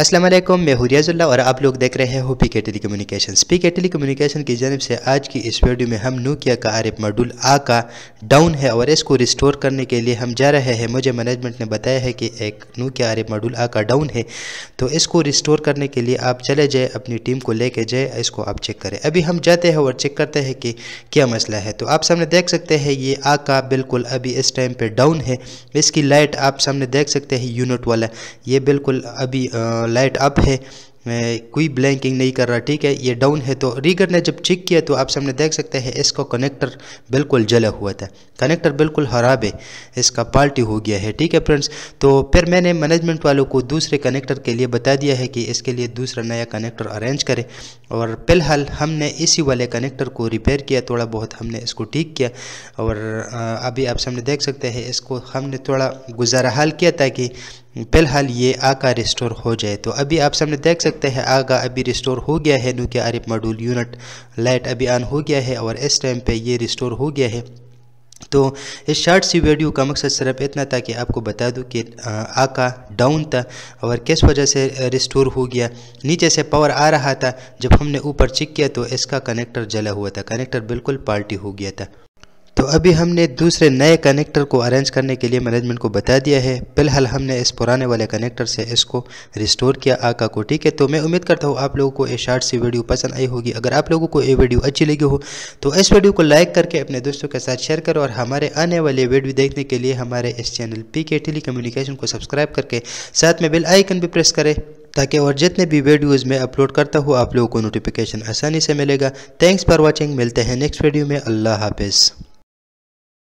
असलम मैं हुरियाजुल्ला और आप लोग देख रहे हैं P K telecommunication P K telecommunication की जानब से आज की इस वीडियो में हम नोकिया का एफ मॉड्यूल आ का डाउन है और इसको रिस्टोर करने के लिए हम जा रहे हैं मुझे मैनेजमेंट ने बताया है कि एक नोकिया आरिफ मॉड्यूल आ का डाउन है तो इसको रिस्टोर करने के लिए आप चले जाए अपनी टीम को लेके जाए इसको आप चेक करें अभी हम जाते हैं और चेक करते हैं कि क्या मसला है तो आप सामने देख सकते हैं ये आ का बिल्कुल अभी इस टाइम पर डाउन है इसकी लाइट आप सामने देख सकते हैं यूनिट वाला ये बिल्कुल अभी और लाइट अप है कोई ब्लैंकिंग नहीं कर रहा ठीक है ये डाउन है तो रीगर ने जब चेक किया तो आप सामने देख सकते हैं इसका कनेक्टर बिल्कुल जला हुआ था कनेक्टर बिल्कुल खराब है इसका पार्टी हो गया है ठीक है फ्रेंड्स तो फिर मैंने मैनेजमेंट वालों को दूसरे कनेक्टर के लिए बता दिया है कि इसके लिए दूसरा नया कनेक्टर अरेंज करें और फिलहाल हमने इसी वाले कनेक्टर को रिपेयर किया थोड़ा बहुत हमने इसको ठीक किया और अभी आप सामने देख सकते हैं इसको हमने थोड़ा गुजारा हाल किया ताकि फिलहाल ये आका रिस्टोर हो जाए तो अभी आप सामने देख सकते हैं आगा अभी रिस्टोर हो गया है नूके आरिफ मॉड्यूल यूनिट लाइट अभी ऑन हो गया है और इस टाइम पे ये रिस्टोर हो गया है तो इस शार्ट सी वीडियो का मकसद सिर्फ इतना था कि आपको बता दूं कि आका डाउन था और किस वजह से रिस्टोर हो गया नीचे से पावर आ रहा था जब हमने ऊपर चेक किया तो इसका कनेक्टर जला हुआ था कनेक्टर बिल्कुल पार्टी हो गया था तो अभी हमने दूसरे नए कनेक्टर को अरेंज करने के लिए मैनेजमेंट को बता दिया है फिलहाल हमने इस पुराने वाले कनेक्टर से इसको रिस्टोर किया आका को ठीक है तो मैं उम्मीद करता हूँ आप लोगों को ये शार्ट सी वीडियो पसंद आई होगी अगर आप लोगों को ये वीडियो अच्छी लगी हो तो इस वीडियो को लाइक करके अपने दोस्तों के साथ शेयर करो और हमारे आने वाले वीडियो देखने के लिए हमारे इस channel P K telecommunication को सब्सक्राइब करके साथ में बेल आइकन भी प्रेस करें ताकि और जितने भी वीडियोज़ में अपलोड करता हूँ आप लोगों को नोटिफिकेशन आसानी से मिलेगा थैंक्स फॉर वॉचिंग मिलते हैं नेक्स्ट वीडियो में अल्लाह हाफिज़